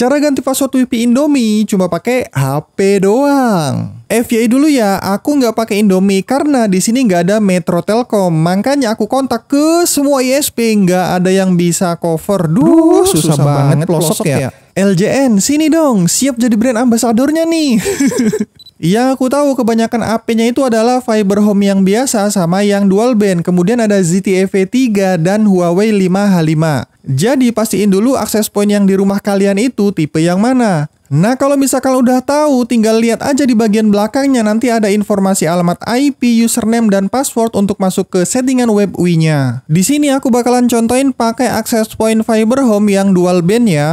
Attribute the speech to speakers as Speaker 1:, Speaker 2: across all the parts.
Speaker 1: Cara ganti password WiFi Indomie cuma pakai HP doang. FYI dulu ya, aku nggak pakai Indomie karena di sini nggak ada Metro Telkom. Makanya aku kontak ke semua ISP, nggak ada yang bisa cover. Duh, Duh susah, susah banget pelosok ya. ya. LJN, sini dong, siap jadi brand ambasadornya nih. Yang aku tahu kebanyakan AP-nya itu adalah fiber home yang biasa sama yang dual band. Kemudian ada ZTE V3 dan Huawei 5H5. Jadi pastiin dulu akses point yang di rumah kalian itu tipe yang mana. Nah, kalau misalkan udah tahu, tinggal lihat aja di bagian belakangnya nanti ada informasi alamat IP, username, dan password untuk masuk ke settingan web UI-nya. Di sini aku bakalan contohin pakai akses point fiber home yang dual band ya.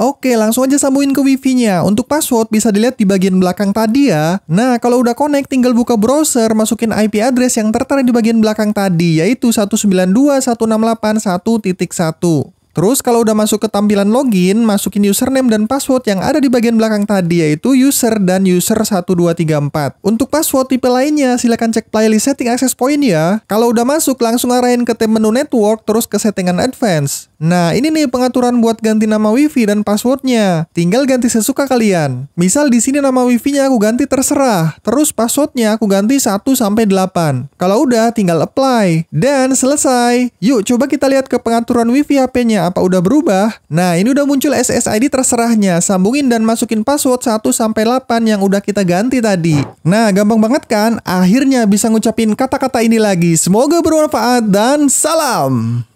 Speaker 1: Oke, langsung aja sambungin ke wifi-nya. Untuk password bisa dilihat di bagian belakang tadi ya. Nah, kalau udah connect, tinggal buka browser, masukin IP address yang tertera di bagian belakang tadi, yaitu 192.168.1.1. Terus kalau udah masuk ke tampilan login, masukin username dan password yang ada di bagian belakang tadi yaitu user dan user 1234. Untuk password tipe lainnya, silahkan cek playlist setting access point ya. Kalau udah masuk, langsung arahin ke tab menu network, terus ke settingan advance. Nah, ini nih pengaturan buat ganti nama wifi dan passwordnya. Tinggal ganti sesuka kalian. Misal di sini nama wifi-nya aku ganti terserah, terus passwordnya aku ganti 1 sampai 8. Kalau udah, tinggal apply. Dan selesai. Yuk, coba kita lihat ke pengaturan wifi HP-nya apa udah berubah? Nah, ini udah muncul SSID terserahnya. Sambungin dan masukin password 1 sampai 8 yang udah kita ganti tadi. Nah,
Speaker 2: gampang banget kan? Akhirnya bisa ngucapin kata-kata ini lagi. Semoga bermanfaat dan salam.